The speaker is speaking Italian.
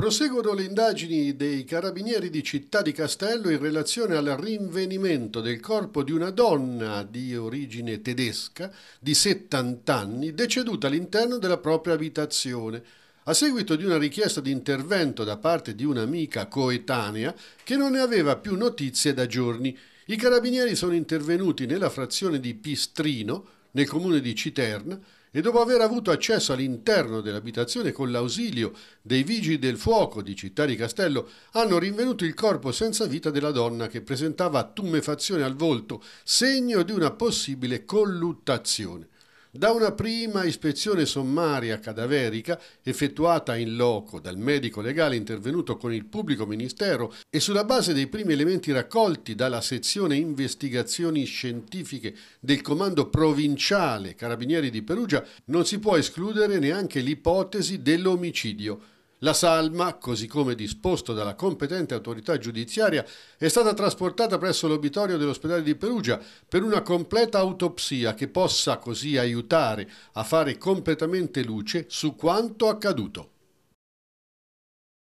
Proseguono le indagini dei carabinieri di Città di Castello in relazione al rinvenimento del corpo di una donna di origine tedesca di 70 anni deceduta all'interno della propria abitazione a seguito di una richiesta di intervento da parte di un'amica coetanea che non ne aveva più notizie da giorni. I carabinieri sono intervenuti nella frazione di Pistrino, nel comune di Citerna, e dopo aver avuto accesso all'interno dell'abitazione con l'ausilio dei vigili del fuoco di Città di Castello, hanno rinvenuto il corpo senza vita della donna che presentava tumefazione al volto, segno di una possibile colluttazione. Da una prima ispezione sommaria cadaverica effettuata in loco dal medico legale intervenuto con il pubblico ministero e sulla base dei primi elementi raccolti dalla sezione investigazioni scientifiche del comando provinciale Carabinieri di Perugia, non si può escludere neanche l'ipotesi dell'omicidio la salma, così come disposto dalla competente autorità giudiziaria, è stata trasportata presso l'obitorio dell'ospedale di Perugia per una completa autopsia che possa così aiutare a fare completamente luce su quanto accaduto.